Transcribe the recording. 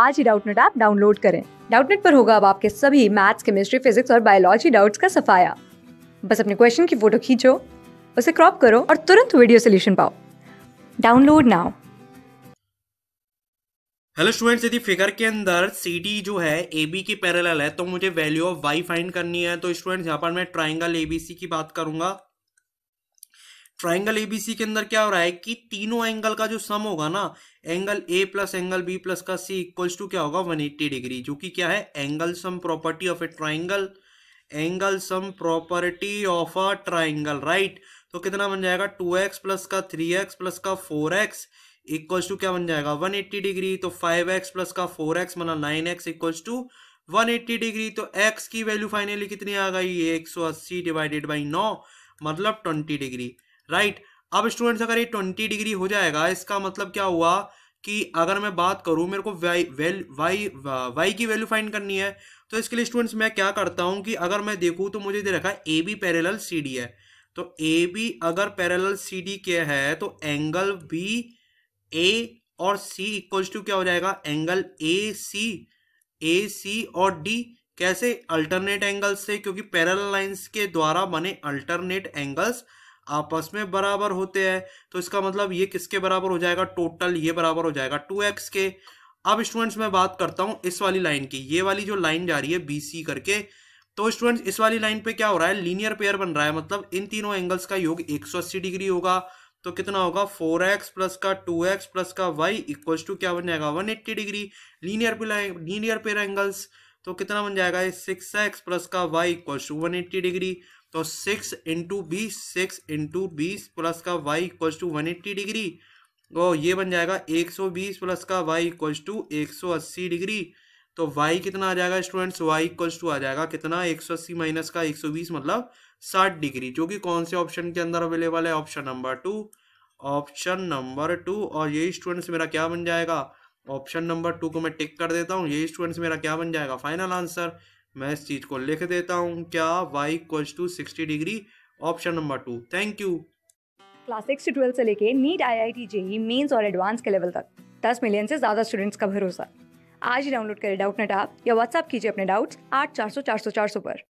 आज ही Doubtnut app download करें डाउटनेट पर होगा अब आपके सभी मैथ्स केमिस्ट्री फिजिक्स और बायोलॉजी डाउट्स का सफाया बस अपने क्वेश्चन की फोटो खींचो उसे क्रॉप करो और तुरंत वीडियो सोल्यूशन पाओ डाउनलोड नाउ हेलो स्टूडेंट्स यदि फिगर के अंदर सी जो है ए बी की पैरेलल है तो मुझे वैल्यू ऑफ वाई फाइंड करनी है तो स्टूडेंट्स यहाँ पर मैं ट्राइंगल ए बी सी की बात करूंगा ट्राइंगल एबीसी के अंदर क्या हो रहा है कि तीनों एंगल का जो सम होगा ना angle A plus angle B plus का सी इक्वल्स टू क्या होगा 180 डिग्री जो कि क्या है angle sum property of a triangle angle sum property of a triangle right तो कितना बन जाएगा टू एक्स प्लस का थ्री एक्स प्लस का फोर एक्स इक्वल्स टू क्या बन जाएगा वन एट्टी डिग्री तो फाइव एक्स प्लस का फोर एक्स बना nine x equals to one eighty degree तो एक्स की वैल्यू फाइनली कितनी आ गई एक सौ अस्सी डिवाइडेड बाई नौ मतलब ट्वेंटी डिग्री राइट अब स्टूडेंट्स अगर ये ट्वेंटी डिग्री हो जाएगा इसका मतलब क्या हुआ कि अगर मैं बात करूं मेरे को वाई वाई वाई की वैल्यू फाइंड करनी है तो इसके लिए स्टूडेंट्स मैं क्या करता हूं कि अगर मैं देखूं तो मुझे दे रखा है A B parallel C D है तो ए बी अगर पैरेलल सी डी के है तो एंगल बी ए और सी इक्वल्स टू क्या हो जाएगा एंगल ए सी ए सी और डी कैसे अल्टरनेट एंगल्स से क्योंकि पैरेलल लाइंस के द्वारा बने अल्टरनेट एंगल्स आपस में बराबर होते हैं तो इसका मतलब ये किसके बराबर हो जाएगा टोटल ये बराबर हो जाएगा टू एक्स के अब स्टूडेंट्स मैं बात करता हूँ इस वाली लाइन की ये वाली जो लाइन जा रही है बी सी करके तो स्टूडेंट्स इस वाली लाइन पे क्या हो रहा है लीनियर पेयर बन रहा है मतलब इन तीनों एंगल्स का योग 180 डिग्री होगा तो कितना होगा एक्स प्लस का एक्स प्लस का वाई इक्वल्स टू क्या बन जाएगा eighty degree linear linear pair angles तो कितना बन जाएगा सिक्स एक्स प्लस का y equals to one degree तो सिक्स इंटू बीस सिक्स इंटू बीस प्लस का y equals to one eighty degree और ये बन जाएगा एक सौ बीस प्लस का वाई इक्वल्स टू एक सौ अस्सी डिग्री तो वाई कितना आ जाएगा स्टूडेंट्स वाई इक्वल्स टू आ जाएगा कितना एक सौ अस्सी माइनस का एक सौ बीस मतलब साठ डिग्री जो कि कौन से ऑप्शन के अंदर अवेलेबल है option number two option number two और यही स्टूडेंट्स मेरा क्या बन जाएगा ऑप्शन नंबर टू को मैं टिक कर देता हूँ यही स्टूडेंट्स मेरा क्या बन जाएगा फाइनल आंसर मैं इस चीज़ को लिख देता हूँ क्या Y equals to sixty degree option number two thank you class six से ट्वेल्थ से लेके NEET I I T JEE mains और एडवांस के लेवल तक दस मिलियन से ज़्यादा स्टूडेंट्स का भरोसा आज ही डाउनलोड करें डाउट नेट आप या व्हाट्सअप कीजिए अपने डाउट्स आठ चार सौ चार सौ चार सौ पर